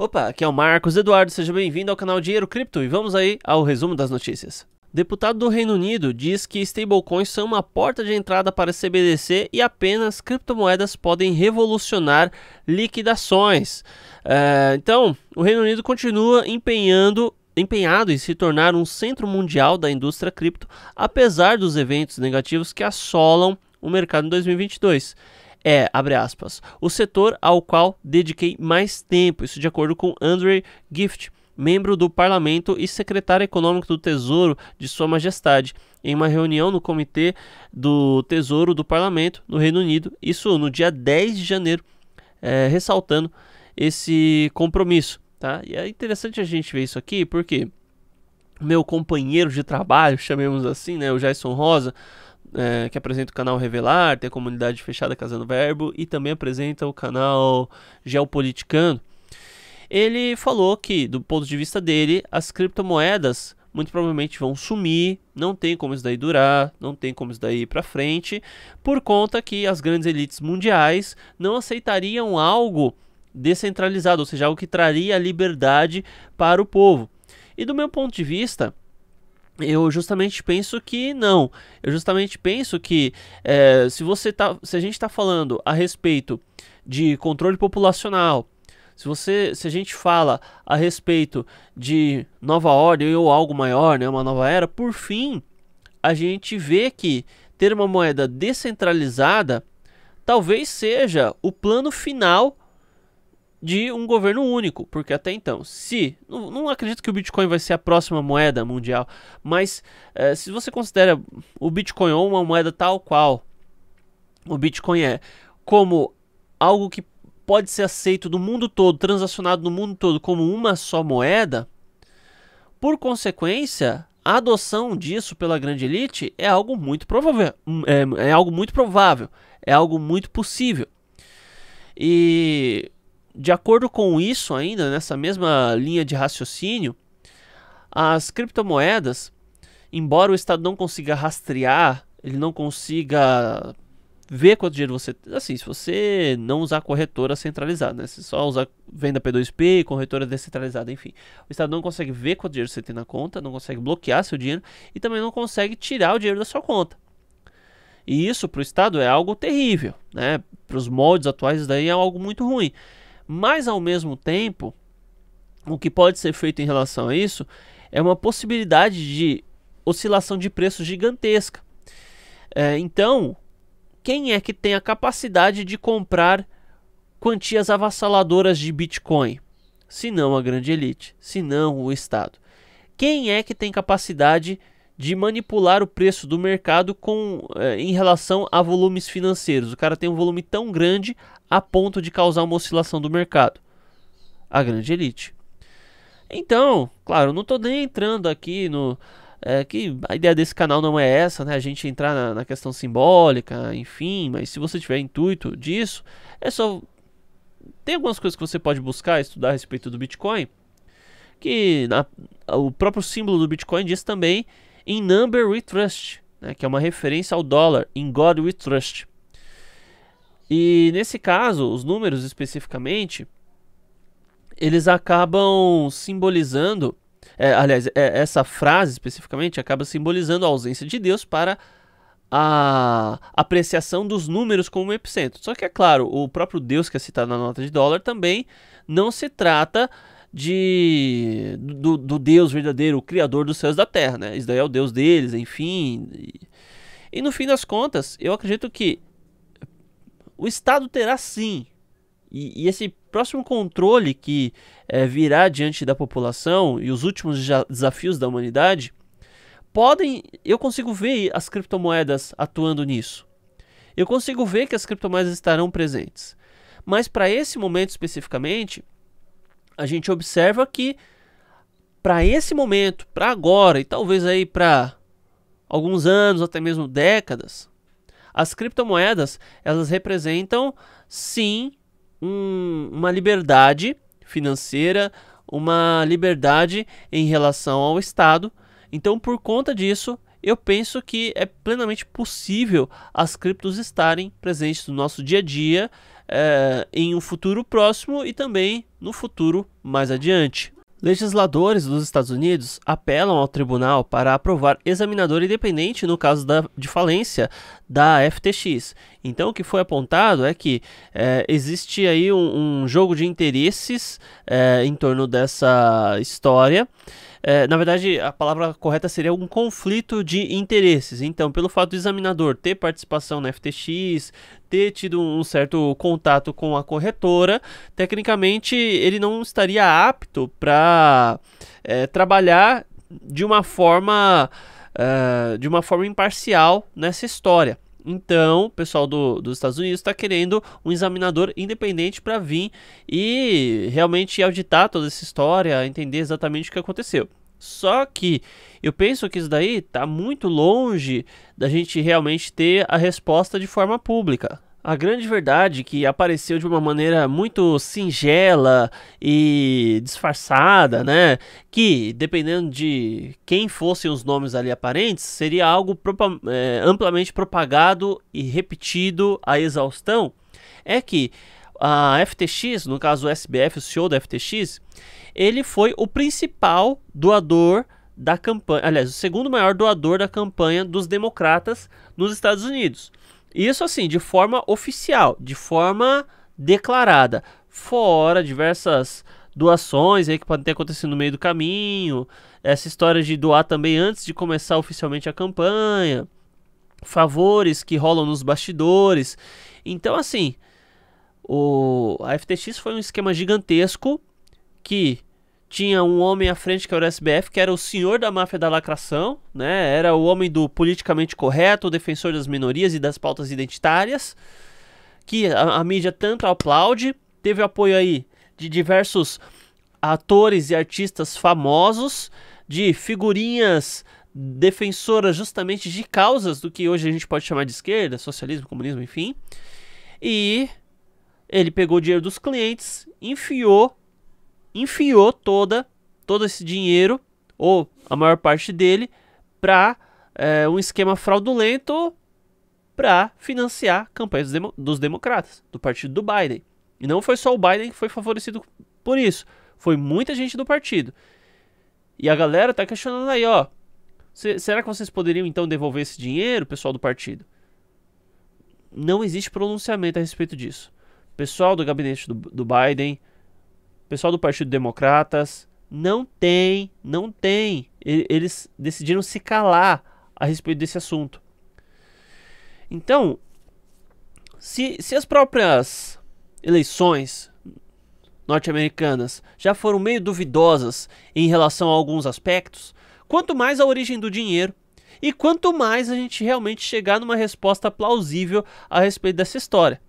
Opa, aqui é o Marcos Eduardo, seja bem-vindo ao canal Dinheiro Cripto e vamos aí ao resumo das notícias. Deputado do Reino Unido diz que stablecoins são uma porta de entrada para CBDC e apenas criptomoedas podem revolucionar liquidações. É, então, o Reino Unido continua empenhando empenhado em se tornar um centro mundial da indústria cripto, apesar dos eventos negativos que assolam o mercado em 2022 é, abre aspas, o setor ao qual dediquei mais tempo, isso de acordo com Andre Gift, membro do parlamento e secretário econômico do Tesouro de Sua Majestade, em uma reunião no Comitê do Tesouro do Parlamento no Reino Unido, isso no dia 10 de janeiro, é, ressaltando esse compromisso. Tá? E é interessante a gente ver isso aqui, porque meu companheiro de trabalho, chamemos assim, né, o Jason Rosa, é, que apresenta o canal Revelar, tem a comunidade fechada Casando Verbo e também apresenta o canal Geopoliticano. Ele falou que, do ponto de vista dele, as criptomoedas muito provavelmente vão sumir, não tem como isso daí durar, não tem como isso daí ir para frente, por conta que as grandes elites mundiais não aceitariam algo descentralizado, ou seja, algo que traria liberdade para o povo. E do meu ponto de vista, eu justamente penso que não. Eu justamente penso que é, se você tá, se a gente está falando a respeito de controle populacional, se você, se a gente fala a respeito de nova ordem ou algo maior, né, uma nova era, por fim, a gente vê que ter uma moeda descentralizada talvez seja o plano final de um governo único, porque até então, se não, não, acredito que o Bitcoin vai ser a próxima moeda mundial, mas eh, se você considera o Bitcoin ou uma moeda tal qual o Bitcoin é, como algo que pode ser aceito no mundo todo, transacionado no mundo todo como uma só moeda, por consequência, a adoção disso pela grande elite é algo muito provável, é, é algo muito provável, é algo muito possível. E de acordo com isso, ainda nessa mesma linha de raciocínio, as criptomoedas, embora o Estado não consiga rastrear, ele não consiga ver quanto dinheiro você. Assim, se você não usar corretora centralizada, né? Se só usar venda P2P, corretora descentralizada, enfim. O Estado não consegue ver quanto dinheiro você tem na conta, não consegue bloquear seu dinheiro e também não consegue tirar o dinheiro da sua conta. E isso para o Estado é algo terrível, né? Para os moldes atuais, daí é algo muito ruim. Mas ao mesmo tempo, o que pode ser feito em relação a isso é uma possibilidade de oscilação de preço gigantesca. É, então, quem é que tem a capacidade de comprar quantias avassaladoras de Bitcoin? Se não a grande elite, se não o Estado. Quem é que tem capacidade de de manipular o preço do mercado com, eh, em relação a volumes financeiros. O cara tem um volume tão grande a ponto de causar uma oscilação do mercado. A grande elite. Então, claro, não estou nem entrando aqui no. É, que a ideia desse canal não é essa, né? A gente entrar na, na questão simbólica, enfim, mas se você tiver intuito disso, é só. Tem algumas coisas que você pode buscar, estudar a respeito do Bitcoin. Que na, o próprio símbolo do Bitcoin diz também In Number We Trust, né, que é uma referência ao dólar, In God We Trust. E nesse caso, os números especificamente, eles acabam simbolizando, é, aliás, é, essa frase especificamente acaba simbolizando a ausência de Deus para a apreciação dos números como epicentro. Só que é claro, o próprio Deus que é citado na nota de dólar também não se trata de do, do, Deus verdadeiro, o Criador dos céus e da terra, né? Isso daí é o Deus deles, enfim. E, e no fim das contas, eu acredito que o Estado terá sim. E, e esse próximo controle que é, virá diante da população e os últimos desafios da humanidade podem. Eu consigo ver as criptomoedas atuando nisso. Eu consigo ver que as criptomoedas estarão presentes. Mas para esse momento especificamente, a gente observa que para esse momento, para agora e talvez aí para alguns anos, até mesmo décadas, as criptomoedas, elas representam sim um, uma liberdade financeira, uma liberdade em relação ao Estado. Então, por conta disso, eu penso que é plenamente possível as criptos estarem presentes no nosso dia a dia é, em um futuro próximo e também no futuro mais adiante. Legisladores dos Estados Unidos apelam ao tribunal para aprovar examinador independente no caso da, de falência da FTX. Então, o que foi apontado é que é, existe aí um, um, jogo de interesses é, em torno dessa história. É, na verdade, a palavra correta seria um conflito de interesses. Então, pelo fato do examinador ter participação na FTX, ter tido um certo contato com a corretora, tecnicamente ele não estaria apto para é, trabalhar de uma forma uh, de uma forma imparcial nessa história. Então, o pessoal do, dos Estados Unidos está querendo um examinador independente para vir e realmente auditar toda essa história, entender exatamente o que aconteceu. Só que eu penso que isso daí está muito longe da gente realmente ter a resposta de forma pública. A grande verdade é que apareceu de uma maneira muito singela e disfarçada, né? Que, dependendo de quem fossem os nomes ali aparentes, seria algo eh, amplamente propagado e repetido à exaustão, é que a FTX, no caso o SBF, o CEO da FTX, ele foi o principal doador da campanha, aliás, o segundo maior doador da campanha dos democratas nos Estados Unidos. Isso assim, de forma oficial, de forma declarada, fora diversas doações aí que podem ter acontecido no meio do caminho, essa história de doar também antes de começar oficialmente a campanha, favores que rolam nos bastidores. Então assim, o, a FTX foi um esquema gigantesco que tinha um homem à frente que era o SBF, que era o senhor da máfia da lacração, né? Era o homem do politicamente correto, o defensor das minorias e das pautas identitárias, que a, a mídia tanto aplaude, teve apoio aí de diversos atores e artistas famosos, de figurinhas defensoras justamente de causas do que hoje a gente pode chamar de esquerda, socialismo, comunismo, enfim. E ele pegou o dinheiro dos clientes, enfiou, enfiou toda, todo esse dinheiro, ou a maior parte dele, para é, um esquema fraudulento para financiar campanhas dos, democratas, do partido do Biden. E não foi só o Biden que foi favorecido por isso, foi muita gente do partido. E a galera tá questionando aí, ó, será que vocês poderiam então devolver esse dinheiro, pessoal do partido? Não existe pronunciamento a respeito disso pessoal do gabinete do, do Biden, pessoal do Partido Democratas, não tem, não tem. Eles decidiram se calar a respeito desse assunto. Então, se, se as próprias eleições norte-americanas já foram meio duvidosas em relação a alguns aspectos, quanto mais a origem do dinheiro e quanto mais a gente realmente chegar numa resposta plausível a respeito dessa história.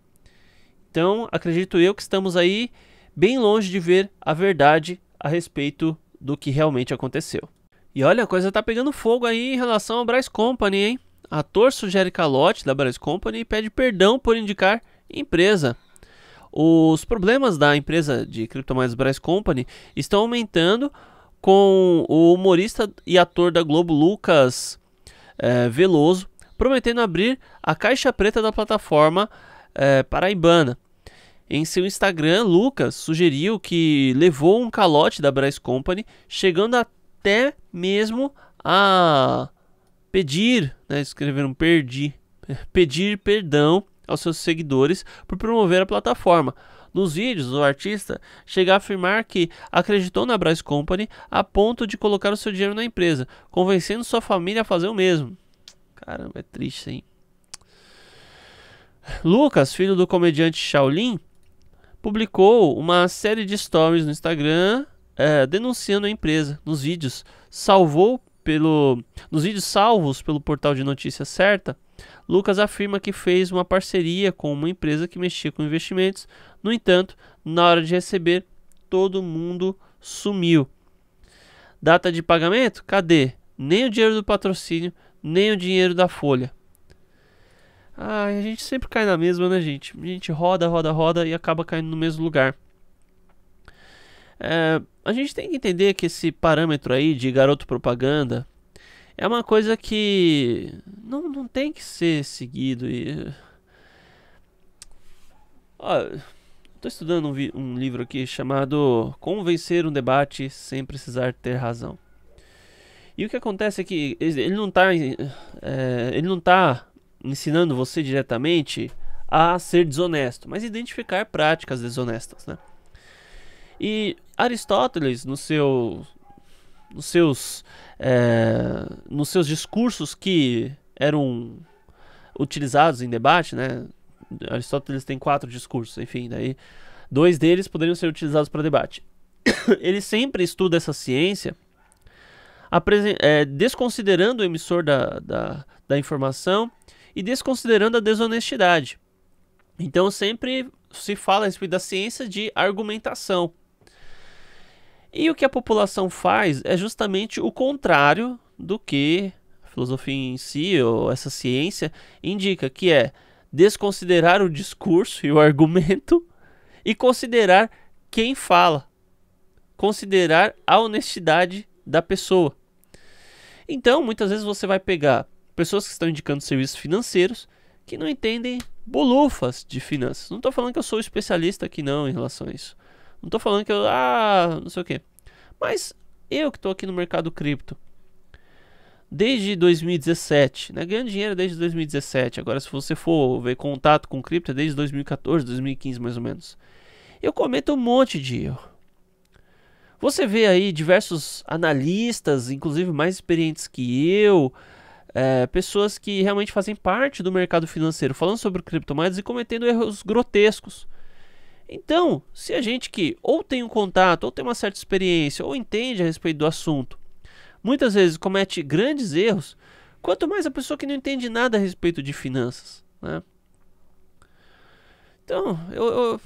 Então, acredito eu que estamos aí bem longe de ver a verdade a respeito do que realmente aconteceu. E olha, a coisa tá pegando fogo aí em relação à Bryce Company, hein? Ator sugere calote da Bryce Company e pede perdão por indicar empresa. Os problemas da empresa de criptomoedas Bryce Company estão aumentando com o humorista e ator da Globo Lucas é, Veloso prometendo abrir a caixa preta da plataforma é, paraibana. Em seu Instagram, Lucas sugeriu que levou um calote da Brás Company, chegando até mesmo a pedir, né, escreveram perdi, pedir perdão aos seus seguidores por promover a plataforma. Nos vídeos, o artista chega a afirmar que acreditou na Brás Company a ponto de colocar o seu dinheiro na empresa, convencendo sua família a fazer o mesmo. Caramba, é triste, hein? Lucas, filho do comediante Shaolin, publicou uma série de stories no Instagram é, denunciando a empresa nos vídeos. Salvou pelo. Nos vídeos salvos pelo portal de notícia certa, Lucas afirma que fez uma parceria com uma empresa que mexia com investimentos. No entanto, na hora de receber, todo mundo sumiu. Data de pagamento? Cadê? Nem o dinheiro do patrocínio, nem o dinheiro da folha. Ah, a gente sempre cai na mesma, né, gente? A gente roda, roda, roda e acaba caindo no mesmo lugar. É, a gente tem que entender que esse parâmetro aí de garoto propaganda é uma coisa que não, não tem que ser seguido. E... Estou estudando um, um livro aqui chamado Convencer um Debate Sem Precisar Ter Razão. E o que acontece é que ele não está é, ele não está ensinando você diretamente a ser desonesto, mas identificar práticas desonestas, né? E Aristóteles, no seu, nos seus, é, nos seus discursos que eram utilizados em debate, né? Aristóteles tem quatro discursos, enfim, daí dois deles poderiam ser utilizados para debate. Ele sempre estuda essa ciência, é, desconsiderando o emissor da, da, da informação e desconsiderando a desonestidade. Então sempre se fala a respeito da ciência de argumentação. E o que a população faz é justamente o contrário do que a filosofia em si, ou essa ciência, indica, que é desconsiderar o discurso e o argumento e considerar quem fala, considerar a honestidade da pessoa. Então, muitas vezes você vai pegar pessoas que estão indicando serviços financeiros que não entendem bolufas de finanças. Não estou falando que eu sou especialista aqui não em relação a isso. Não estou falando que eu ah, não sei o quê. Mas eu que estou aqui no mercado cripto desde 2017, né? Ganhando dinheiro desde 2017. Agora se você for ver contato com cripto é desde 2014, 2015 mais ou menos. Eu cometo um monte de erro. Você vê aí diversos analistas, inclusive mais experientes que eu, é, pessoas que realmente fazem parte do mercado financeiro falando sobre criptomoedas e cometendo erros grotescos. Então, se a gente que ou tem um contato, ou tem uma certa experiência, ou entende a respeito do assunto, muitas vezes comete grandes erros, quanto mais a pessoa que não entende nada a respeito de finanças, né? Então, eu, eu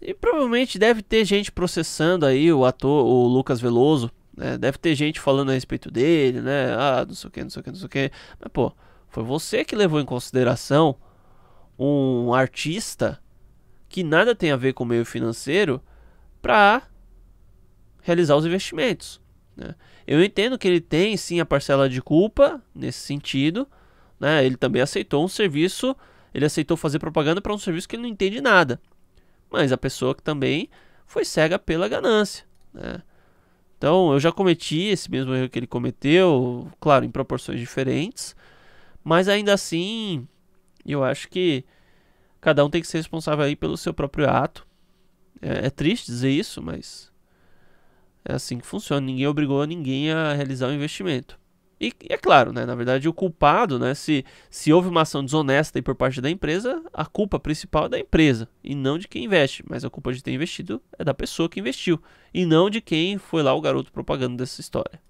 e provavelmente deve ter gente processando aí o ator, o Lucas Veloso, né? Deve ter gente falando a respeito dele, né? Ah, não sei o que, não sei o que, não sei o que. Mas, pô, foi você que levou em consideração um artista que nada tem a ver com o meio financeiro para realizar os investimentos. Né? Eu entendo que ele tem sim a parcela de culpa nesse sentido. Né? Ele também aceitou um serviço, ele aceitou fazer propaganda para um serviço que ele não entende nada. Mas a pessoa que também foi cega pela ganância. Né? Então, eu já cometi esse mesmo erro que ele cometeu, claro, em proporções diferentes, mas ainda assim, eu acho que cada um tem que ser responsável aí pelo seu próprio ato. É, é triste dizer isso, mas é assim que funciona. Ninguém obrigou ninguém a realizar o um investimento. E, e, é claro, né, na verdade, o culpado, né, se, se houve uma ação desonesta por parte da empresa, a culpa principal é da empresa e não de quem investe. Mas a culpa de ter investido é da pessoa que investiu e não de quem foi lá o garoto propagando dessa história.